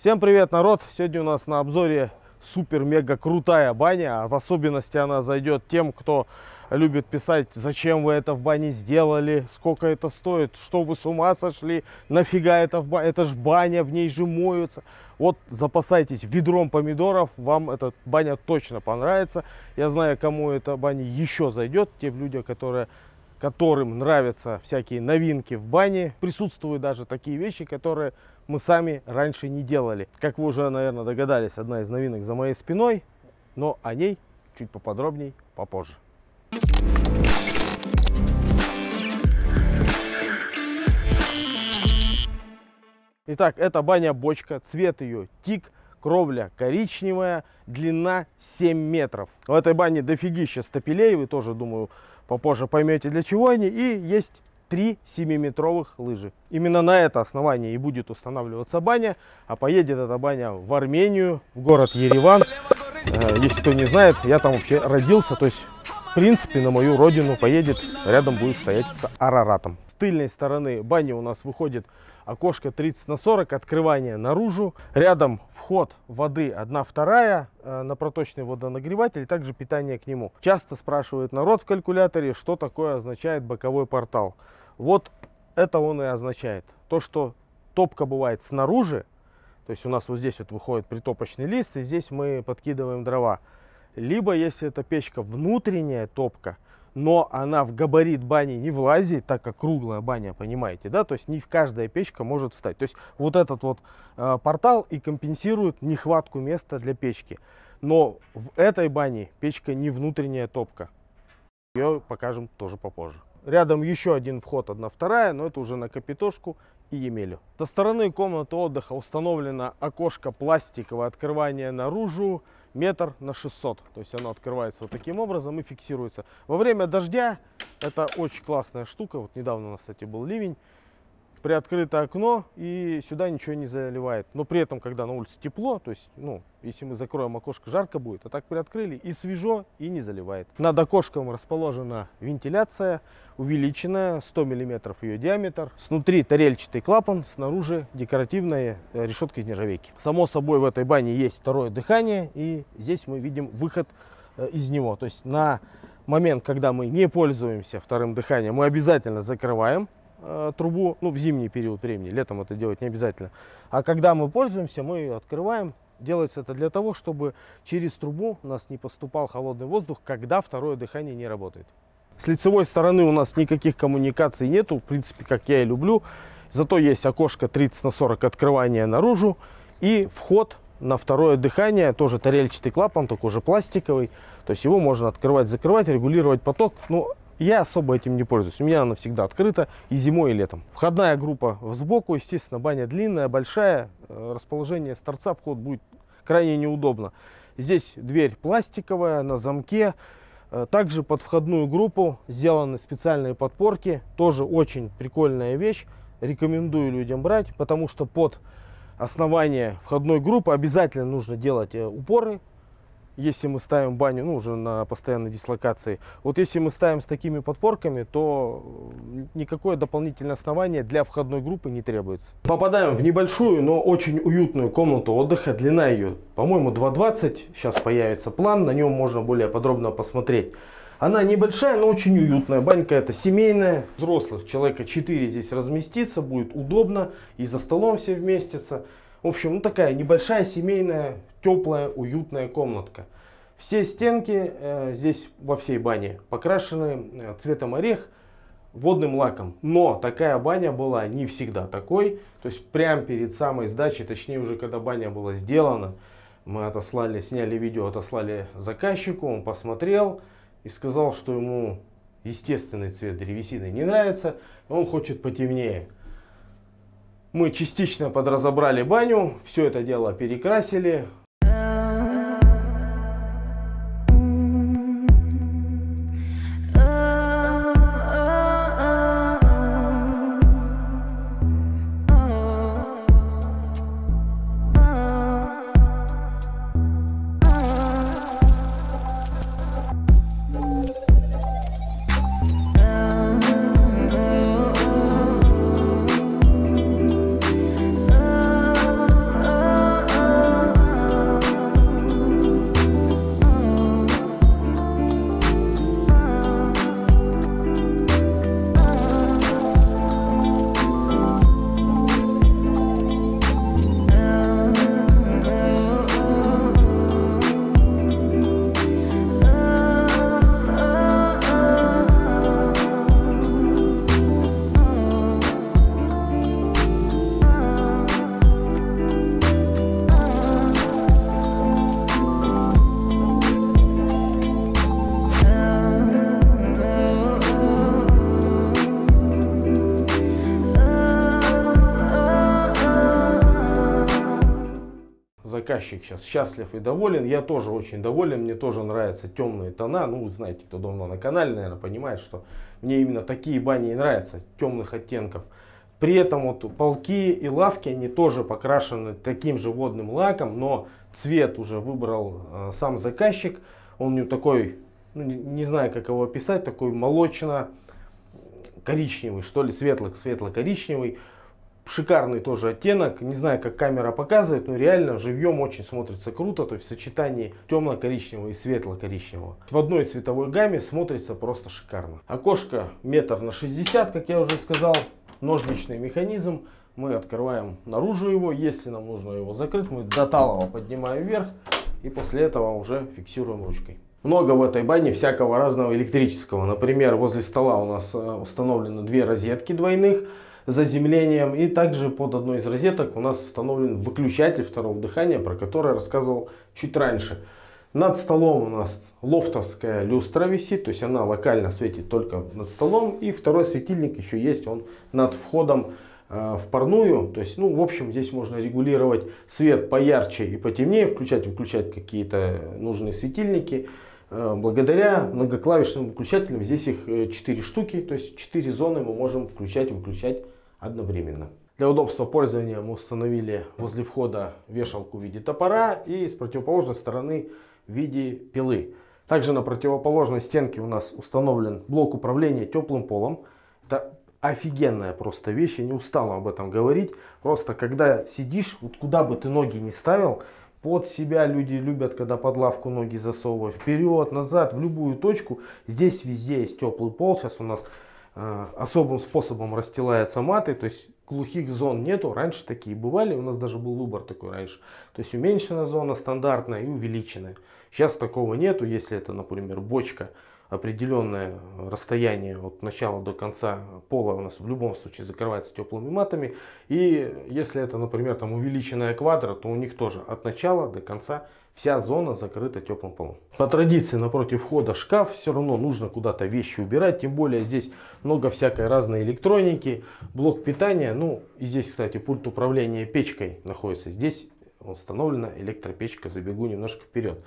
Всем привет, народ! Сегодня у нас на обзоре супер-мега крутая баня. А в особенности она зайдет тем, кто любит писать, зачем вы это в бане сделали, сколько это стоит, что вы с ума сошли, нафига это в бане, это ж баня, в ней же моются. Вот запасайтесь ведром помидоров, вам эта баня точно понравится. Я знаю, кому эта баня еще зайдет, тем людям, которые которым нравятся всякие новинки в бане. Присутствуют даже такие вещи, которые мы сами раньше не делали. Как вы уже, наверное, догадались, одна из новинок за моей спиной, но о ней чуть поподробней попозже. Итак, это баня-бочка, цвет ее тик, кровля коричневая, длина 7 метров. В этой бане дофигища стапелей, вы тоже, думаю, попозже поймете для чего они. И есть три 7-метровых лыжи. Именно на это основание и будет устанавливаться баня, а поедет эта баня в Армению, в город Ереван. Э, если кто не знает, я там вообще родился, то есть в принципе на мою родину поедет, рядом будет стоять с Араратом. С тыльной стороны бани у нас выходит окошко 30 на 40, открывание наружу. Рядом вход воды 1 вторая э, на проточный водонагреватель, также питание к нему. Часто спрашивает народ в калькуляторе, что такое означает боковой портал. Вот это он и означает. То, что топка бывает снаружи, то есть у нас вот здесь вот выходит притопочный лист, и здесь мы подкидываем дрова. Либо, если эта печка внутренняя топка, но она в габарит бани не влазит, так как круглая баня, понимаете, да, то есть не в каждая печка может встать. То есть вот этот вот э, портал и компенсирует нехватку места для печки. Но в этой бане печка не внутренняя топка. Ее покажем тоже попозже. Рядом еще один вход, одна вторая, но это уже на капитошку и Емелю. Со стороны комнаты отдыха установлено окошко пластиковое открывание наружу метр на 600. То есть оно открывается вот таким образом и фиксируется. Во время дождя это очень классная штука. Вот недавно у нас, кстати, был ливень приоткрыто окно и сюда ничего не заливает. Но при этом, когда на улице тепло, то есть, ну, если мы закроем окошко, жарко будет. А так приоткрыли и свежо, и не заливает. Над окошком расположена вентиляция, увеличенная, 100 мм ее диаметр. Снутри тарельчатый клапан, снаружи декоративная э, решетка из нержавейки. Само собой в этой бане есть второе дыхание, и здесь мы видим выход э, из него. То есть на момент, когда мы не пользуемся вторым дыханием, мы обязательно закрываем Э, трубу, ну, в зимний период времени, летом это делать не обязательно. А когда мы пользуемся, мы ее открываем. Делается это для того, чтобы через трубу у нас не поступал холодный воздух, когда второе дыхание не работает. С лицевой стороны у нас никаких коммуникаций нету, в принципе, как я и люблю. Зато есть окошко 30 на 40 открывания наружу и вход на второе дыхание, тоже тарельчатый клапан, только уже пластиковый. То есть его можно открывать, закрывать, регулировать поток. Ну, я особо этим не пользуюсь. У меня она всегда открыта и зимой, и летом. Входная группа сбоку, естественно, баня длинная, большая. Э, расположение с торца вход будет крайне неудобно. Здесь дверь пластиковая, на замке. Э, также под входную группу сделаны специальные подпорки. Тоже очень прикольная вещь. Рекомендую людям брать, потому что под основание входной группы обязательно нужно делать э, упоры если мы ставим баню, ну, уже на постоянной дислокации, вот если мы ставим с такими подпорками, то никакое дополнительное основание для входной группы не требуется. Попадаем в небольшую, но очень уютную комнату отдыха. Длина ее, по-моему, 2,20. Сейчас появится план, на нем можно более подробно посмотреть. Она небольшая, но очень уютная. Банька это семейная. Взрослых человека 4 здесь разместиться будет удобно. И за столом все вместятся. В общем, ну такая небольшая семейная, теплая, уютная комнатка. Все стенки э, здесь во всей бане покрашены э, цветом орех, водным лаком. Но такая баня была не всегда такой. То есть прямо перед самой сдачей, точнее уже когда баня была сделана, мы отослали, сняли видео, отослали заказчику, он посмотрел и сказал, что ему естественный цвет древесины не нравится, он хочет потемнее. Мы частично подразобрали баню, все это дело перекрасили, заказчик сейчас счастлив и доволен. Я тоже очень доволен, мне тоже нравятся темные тона. Ну, вы знаете, кто давно на канале, наверное, понимает, что мне именно такие бани и нравятся, темных оттенков. При этом вот полки и лавки, они тоже покрашены таким же водным лаком, но цвет уже выбрал э, сам заказчик. Он у такой, ну, не, не знаю, как его описать, такой молочно-коричневый, что ли, светло-коричневый. светло коричневый шикарный тоже оттенок. Не знаю, как камера показывает, но реально живьем очень смотрится круто. То есть в сочетании темно-коричневого и светло-коричневого. В одной цветовой гамме смотрится просто шикарно. Окошко метр на 60, как я уже сказал. Ножничный механизм. Мы открываем наружу его. Если нам нужно его закрыть, мы до талого поднимаем вверх. И после этого уже фиксируем ручкой. Много в этой бане всякого разного электрического. Например, возле стола у нас э, установлены две розетки двойных заземлением. И также под одной из розеток у нас установлен выключатель второго дыхания, про который я рассказывал чуть раньше. Над столом у нас лофтовская люстра висит, то есть она локально светит только над столом. И второй светильник еще есть, он над входом э, в парную. То есть, ну, в общем, здесь можно регулировать свет поярче и потемнее, включать, выключать какие-то нужные светильники. Э, благодаря многоклавишным выключателям, здесь их 4 э, штуки, то есть 4 зоны мы можем включать и выключать одновременно. Для удобства пользования мы установили возле входа вешалку в виде топора и с противоположной стороны в виде пилы. Также на противоположной стенке у нас установлен блок управления теплым полом. Это офигенная просто вещь, я не устал об этом говорить. Просто когда сидишь, вот куда бы ты ноги не ставил, под себя люди любят, когда под лавку ноги засовывают. Вперед, назад, в любую точку. Здесь везде есть теплый пол. Сейчас у нас э, особым способом расстилаются маты. То есть глухих зон нету. Раньше такие бывали. У нас даже был выбор такой раньше. То есть уменьшена зона стандартная и увеличенная. Сейчас такого нету. Если это, например, бочка определенное э, расстояние от начала до конца пола у нас в любом случае закрывается теплыми матами. И если это, например, там увеличенная квадра, то у них тоже от начала до конца вся зона закрыта теплым полом. По традиции напротив входа шкаф, все равно нужно куда-то вещи убирать, тем более здесь много всякой разной электроники, блок питания, ну и здесь, кстати, пульт управления печкой находится, здесь установлена электропечка, забегу немножко вперед.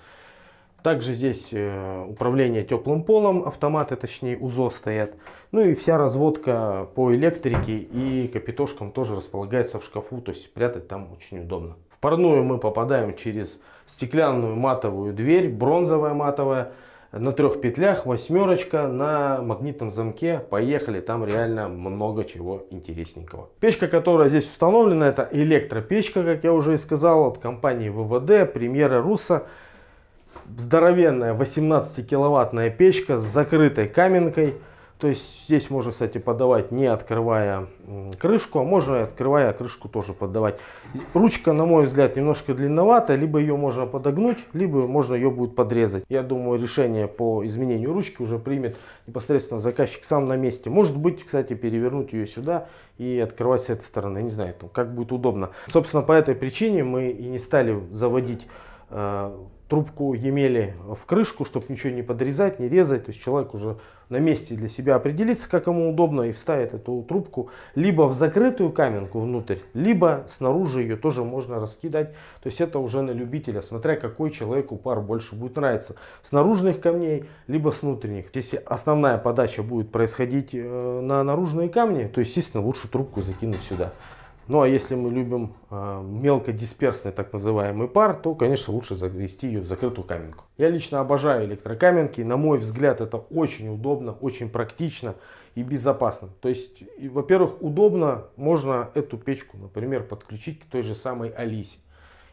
Также здесь э, управление теплым полом, автоматы, точнее УЗО стоят. Ну и вся разводка по электрике и капитошкам тоже располагается в шкафу, то есть прятать там очень удобно. В парную мы попадаем через стеклянную матовую дверь, бронзовая матовая, на трех петлях, восьмерочка на магнитном замке. Поехали, там реально много чего интересненького. Печка, которая здесь установлена, это электропечка, как я уже и сказал, от компании ВВД, Премьера Руса здоровенная 18-киловаттная печка с закрытой каменкой. То есть здесь можно, кстати, подавать не открывая крышку, а можно открывая крышку тоже подавать. Ручка, на мой взгляд, немножко длинноватая, либо ее можно подогнуть, либо можно ее будет подрезать. Я думаю, решение по изменению ручки уже примет непосредственно заказчик сам на месте. Может быть, кстати, перевернуть ее сюда и открывать с этой стороны. Не знаю, как будет удобно. Собственно, по этой причине мы и не стали заводить э, трубку Емели в крышку, чтобы ничего не подрезать, не резать. То есть человек уже на месте для себя определится, как ему удобно, и вставит эту трубку либо в закрытую каменку внутрь, либо снаружи ее тоже можно раскидать. То есть это уже на любителя, смотря какой человеку пар больше будет нравиться. С наружных камней, либо с внутренних. Если основная подача будет происходить э, на наружные камни, то, естественно, лучше трубку закинуть сюда. Ну а если мы любим э, мелкодисперсный так называемый пар, то, конечно, лучше завести ее в закрытую каменку. Я лично обожаю электрокаменки. На мой взгляд, это очень удобно, очень практично и безопасно. То есть, во-первых, удобно, можно эту печку, например, подключить к той же самой Алисе.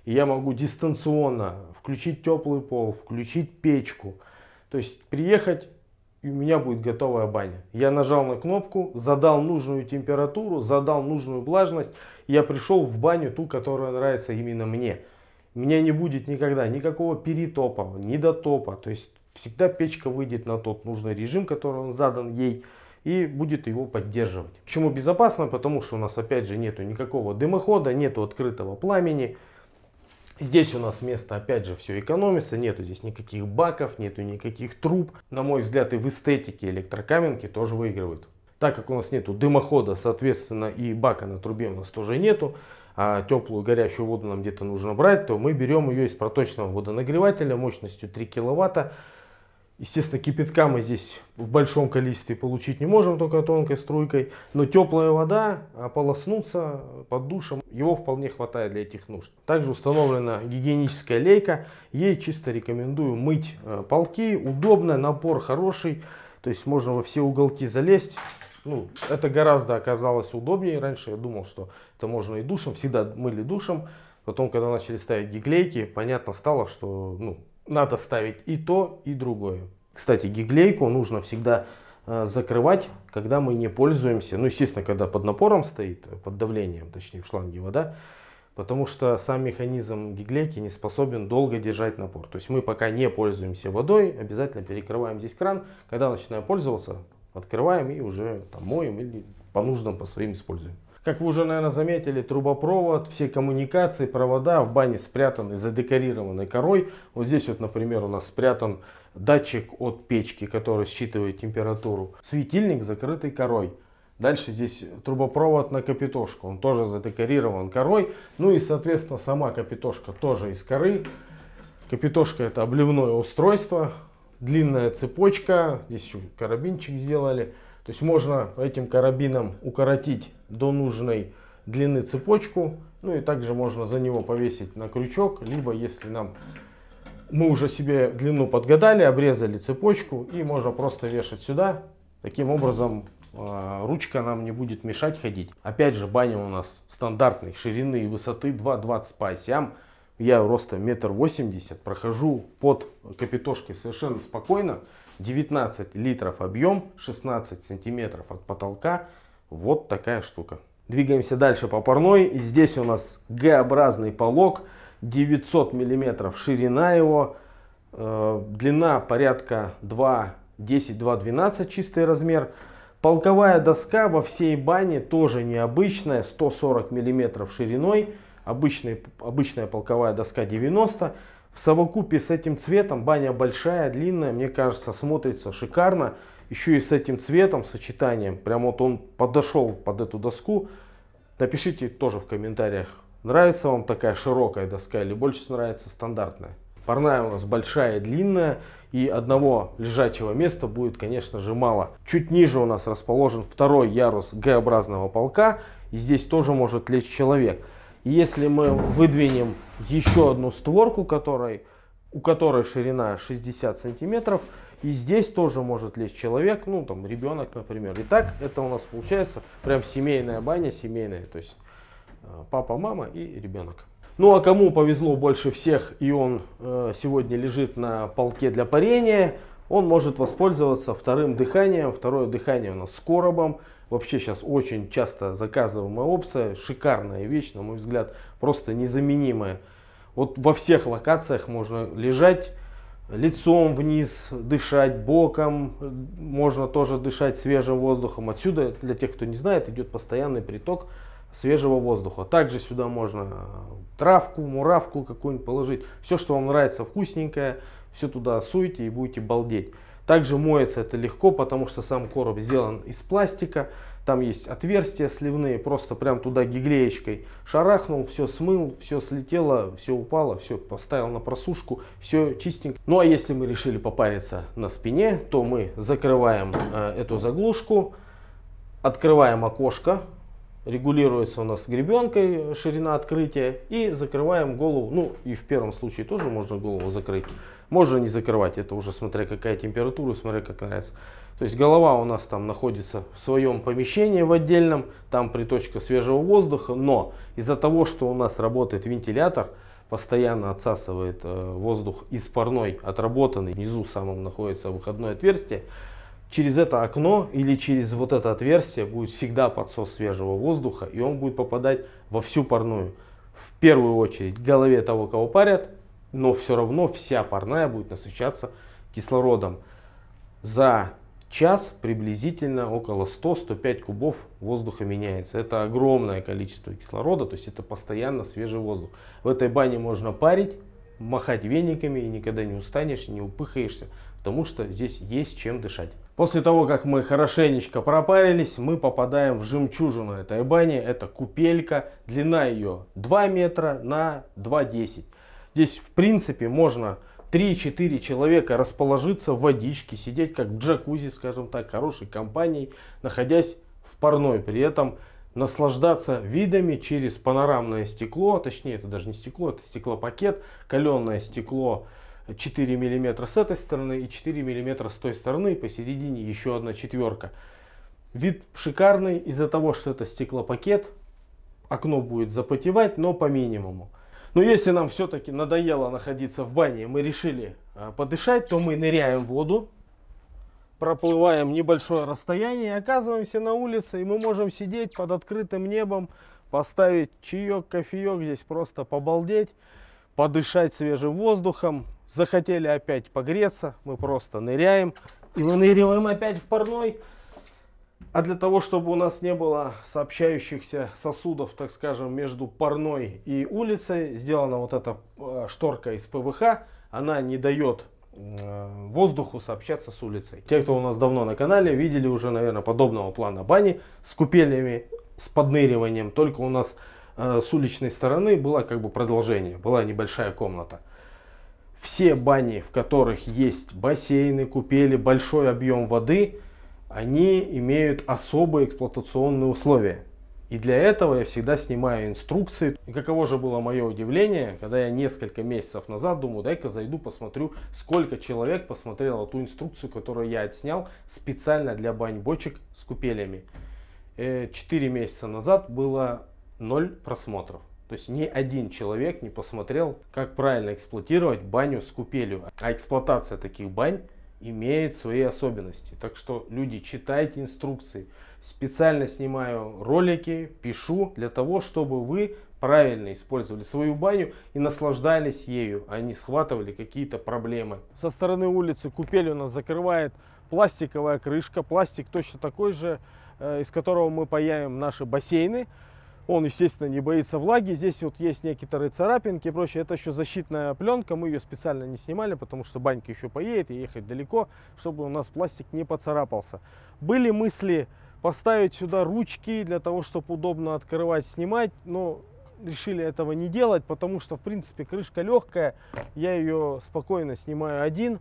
И я могу дистанционно включить теплый пол, включить печку. То есть приехать, и у меня будет готовая баня. Я нажал на кнопку, задал нужную температуру, задал нужную влажность. Я пришел в баню, ту, которая нравится именно мне. У меня не будет никогда никакого перетопа, недотопа. То есть всегда печка выйдет на тот нужный режим, который он задан ей и будет его поддерживать. Почему безопасно? Потому что у нас опять же нету никакого дымохода, нету открытого пламени. Здесь у нас место, опять же, все экономится, нету здесь никаких баков, нету никаких труб. На мой взгляд, и в эстетике электрокаменки тоже выигрывают. Так как у нас нету дымохода, соответственно, и бака на трубе у нас тоже нету, а теплую горячую воду нам где-то нужно брать, то мы берем ее из проточного водонагревателя мощностью 3 киловатта Естественно, кипятка мы здесь в большом количестве получить не можем, только тонкой струйкой. Но теплая вода, а, полоснуться под душем, его вполне хватает для этих нужд. Также установлена гигиеническая лейка. Ей чисто рекомендую мыть а, полки. Удобно, напор хороший. То есть можно во все уголки залезть. Ну, это гораздо оказалось удобнее. Раньше я думал, что это можно и душем. Всегда мыли душем. Потом, когда начали ставить гиглейки, понятно стало, что ну, надо ставить и то, и другое. Кстати, гиглейку нужно всегда э, закрывать, когда мы не пользуемся, ну, естественно, когда под напором стоит, э, под давлением, точнее, в шланге вода, потому что сам механизм гиглейки не способен долго держать напор. То есть мы пока не пользуемся водой, обязательно перекрываем здесь кран, когда начинаем пользоваться, открываем и уже там моем или по нуждам, по своим используем. Как вы уже, наверное, заметили, трубопровод, все коммуникации, провода в бане спрятаны за декорированной корой. Вот здесь вот, например, у нас спрятан датчик от печки, который считывает температуру. Светильник закрытый корой. Дальше здесь трубопровод на капитошку, он тоже задекорирован корой. Ну и, соответственно, сама капитошка тоже из коры. Капитошка это обливное устройство, длинная цепочка, здесь еще карабинчик сделали. То есть можно этим карабином укоротить до нужной длины цепочку. Ну и также можно за него повесить на крючок. Либо если нам мы уже себе длину подгадали, обрезали цепочку и можно просто вешать сюда. Таким образом а, ручка нам не будет мешать ходить. Опять же баня у нас стандартной ширины и высоты 2,20 по осям. Я ростом метр восемьдесят, прохожу под капитошки совершенно спокойно. 19 литров объем, 16 сантиметров от потолка. Вот такая штука. Двигаемся дальше по парной. Здесь у нас Г-образный полог, 900 миллиметров ширина его, э, длина порядка 2, 10, 2, 12 чистый размер. Полковая доска во всей бане тоже необычная, 140 миллиметров шириной, обычная, обычная полковая доска 90 в совокупе с этим цветом баня большая, длинная, мне кажется, смотрится шикарно. Еще и с этим цветом, сочетанием, прям вот он подошел под эту доску. Напишите тоже в комментариях, нравится вам такая широкая доска или больше нравится стандартная. Парная у нас большая и длинная, и одного лежачего места будет, конечно же, мало. Чуть ниже у нас расположен второй ярус Г-образного полка, и здесь тоже может лечь человек. Если мы выдвинем еще одну створку, которой, у которой ширина 60 сантиметров, и здесь тоже может лезть человек, ну там ребенок, например. Итак, это у нас получается прям семейная баня, семейная, то есть э, папа, мама и ребенок. Ну а кому повезло больше всех и он э, сегодня лежит на полке для парения, он может воспользоваться вторым дыханием. Второе дыхание у нас с коробом. Вообще сейчас очень часто заказываемая опция, шикарная вещь, на мой взгляд, просто незаменимая. Вот во всех локациях можно лежать лицом вниз, дышать боком, э, можно тоже дышать свежим воздухом. Отсюда, для тех, кто не знает, идет постоянный приток свежего воздуха. Также сюда можно э, травку, муравку какую-нибудь положить. Все, что вам нравится вкусненькое, все туда суйте и будете балдеть. Также моется это легко, потому что сам короб сделан из пластика. Там есть отверстия сливные, просто прям туда гиглеечкой шарахнул, все смыл, все слетело, все упало, все поставил на просушку, все чистенько. Ну а если мы решили попариться на спине, то мы закрываем э, эту заглушку, открываем окошко, регулируется у нас гребенкой э, ширина открытия и закрываем голову, ну и в первом случае тоже можно голову закрыть. Можно не закрывать, это уже смотря какая температура, смотря как нравится. То есть голова у нас там находится в своем помещении в отдельном, там приточка свежего воздуха, но из-за того, что у нас работает вентилятор, постоянно отсасывает э, воздух из парной, отработанный, внизу самом находится выходное отверстие, через это окно или через вот это отверстие будет всегда подсос свежего воздуха, и он будет попадать во всю парную. В первую очередь голове того, кого парят, но все равно вся парная будет насыщаться кислородом. За час приблизительно около 100-105 кубов воздуха меняется. Это огромное количество кислорода, то есть это постоянно свежий воздух. В этой бане можно парить, махать вениками и никогда не устанешь, не упыхаешься, потому что здесь есть чем дышать. После того, как мы хорошенечко пропарились, мы попадаем в жемчужину этой бани. Это купелька, длина ее 2 метра на 2,10 метра. Здесь, в принципе, можно 3-4 человека расположиться в водичке, сидеть как в джакузи, скажем так, хорошей компанией, находясь в парной. При этом наслаждаться видами через панорамное стекло, точнее это даже не стекло, это стеклопакет, каленое стекло 4 мм с этой стороны и 4 мм с той стороны, посередине еще одна четверка. Вид шикарный из-за того, что это стеклопакет, окно будет запотевать, но по минимуму. Но если нам все-таки надоело находиться в бане, мы решили а, подышать, то мы ныряем в воду, проплываем небольшое расстояние, оказываемся на улице, и мы можем сидеть под открытым небом, поставить чаек, кофеек, здесь просто побалдеть, подышать свежим воздухом. Захотели опять погреться, мы просто ныряем и выныриваем опять в парной. А для того, чтобы у нас не было сообщающихся сосудов, так скажем, между парной и улицей, сделана вот эта э, шторка из ПВХ. Она не дает э, воздуху сообщаться с улицей. Те, кто у нас давно на канале, видели уже, наверное, подобного плана бани с купелями, с подныриванием. Только у нас э, с уличной стороны было как бы продолжение, была небольшая комната. Все бани, в которых есть бассейны, купели, большой объем воды – они имеют особые эксплуатационные условия. И для этого я всегда снимаю инструкции. И каково же было мое удивление, когда я несколько месяцев назад думаю, дай-ка зайду посмотрю, сколько человек посмотрело ту инструкцию, которую я отснял специально для бань-бочек с купелями. Э, четыре месяца назад было ноль просмотров. То есть ни один человек не посмотрел, как правильно эксплуатировать баню с купелью. А эксплуатация таких бань имеет свои особенности. Так что, люди, читайте инструкции. Специально снимаю ролики, пишу для того, чтобы вы правильно использовали свою баню и наслаждались ею, а не схватывали какие-то проблемы. Со стороны улицы купель у нас закрывает пластиковая крышка. Пластик точно такой же, э, из которого мы паяем наши бассейны. Он, естественно, не боится влаги. Здесь вот есть некоторые царапинки и прочее. Это еще защитная пленка. Мы ее специально не снимали, потому что банька еще поедет и ехать далеко, чтобы у нас пластик не поцарапался. Были мысли поставить сюда ручки для того, чтобы удобно открывать, снимать. Но решили этого не делать, потому что, в принципе, крышка легкая. Я ее спокойно снимаю один. Один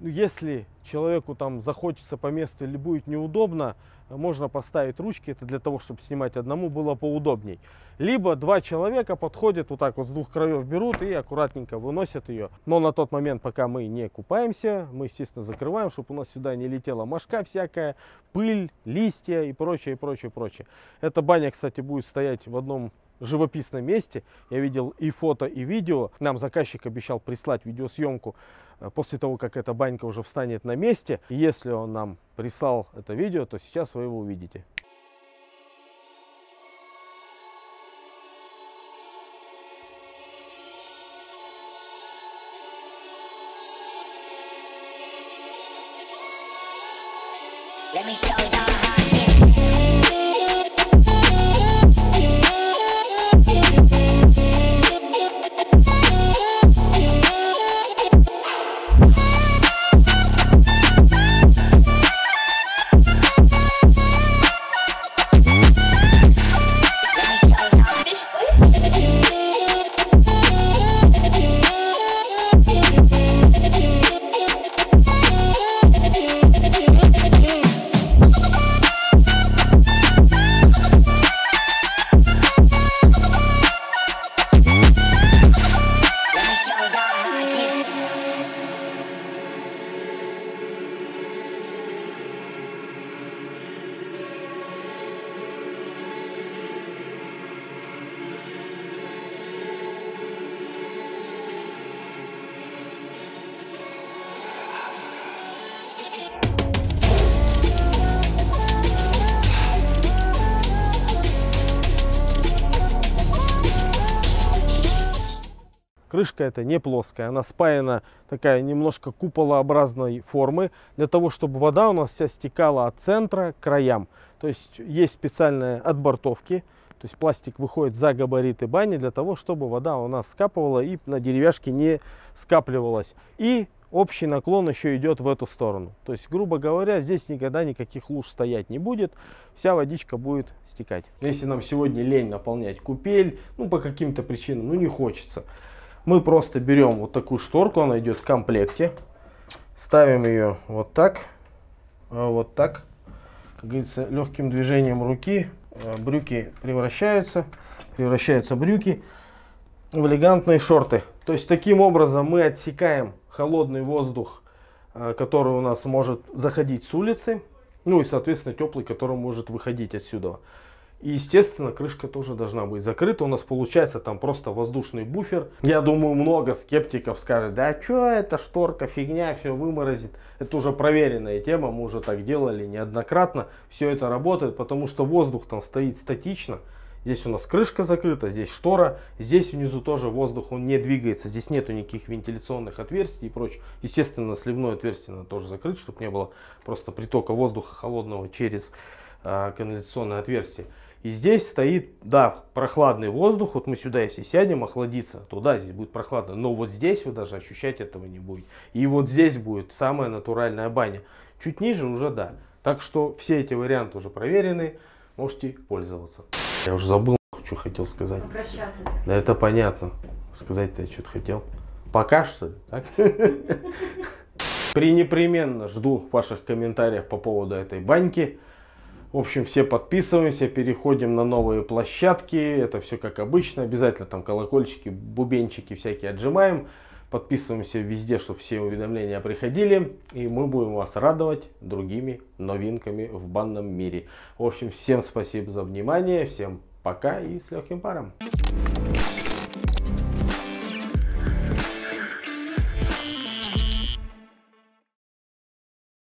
ну, если человеку там захочется по месту или будет неудобно, можно поставить ручки, это для того, чтобы снимать одному было поудобней. Либо два человека подходят, вот так вот с двух краев берут и аккуратненько выносят ее. Но на тот момент, пока мы не купаемся, мы, естественно, закрываем, чтобы у нас сюда не летела мошка всякая, пыль, листья и прочее, и прочее, и прочее. Эта баня, кстати, будет стоять в одном живописном месте. Я видел и фото, и видео. Нам заказчик обещал прислать видеосъемку э, после того, как эта банька уже встанет на месте. И если он нам прислал это видео, то сейчас вы его увидите. Let me show y'all how I get. крышка эта не плоская, она спаяна такая немножко куполообразной формы, для того, чтобы вода у нас вся стекала от центра к краям. То есть есть специальные отбортовки, то есть пластик выходит за габариты бани для того, чтобы вода у нас скапывала и на деревяшке не скапливалась. И общий наклон еще идет в эту сторону. То есть, грубо говоря, здесь никогда никаких луж стоять не будет, вся водичка будет стекать. Если нам сегодня лень наполнять купель, ну по каким-то причинам, ну не хочется, мы просто берем вот такую шторку, она идет в комплекте. Ставим ее вот так, а, вот так. Как говорится, легким движением руки а, брюки превращаются, превращаются брюки в элегантные шорты. То есть таким образом мы отсекаем холодный воздух, а, который у нас может заходить с улицы, ну и, соответственно, теплый, который может выходить отсюда. И, естественно, крышка тоже должна быть закрыта. У нас получается там просто воздушный буфер. Я думаю, много скептиков скажет, да что это шторка, фигня, все выморозит. Это уже проверенная тема, мы уже так делали неоднократно. Все это работает, потому что воздух там стоит статично. Здесь у нас крышка закрыта, здесь штора, здесь внизу тоже воздух, он не двигается, здесь нету никаких вентиляционных отверстий и прочее. Естественно, сливное отверстие надо тоже закрыть, чтобы не было просто притока воздуха холодного через э, канализационное отверстие. И здесь стоит, да, прохладный воздух. Вот мы сюда, если сядем, охладиться, то да, здесь будет прохладно. Но вот здесь вы даже ощущать этого не будете. И вот здесь будет самая натуральная баня. Чуть ниже уже да. Так что все эти варианты уже проверены. Можете пользоваться. Я уже забыл, что хотел сказать. Обращаться. Да это понятно. Сказать-то я что-то хотел. Пока что ли? Так? Пренепременно жду ваших комментариев по поводу этой баньки. В общем, все подписываемся, переходим на новые площадки. Это все как обычно. Обязательно там колокольчики, бубенчики всякие отжимаем. Подписываемся везде, чтобы все уведомления приходили. И мы будем вас радовать другими новинками в банном мире. В общем, всем спасибо за внимание. Всем пока и с легким паром.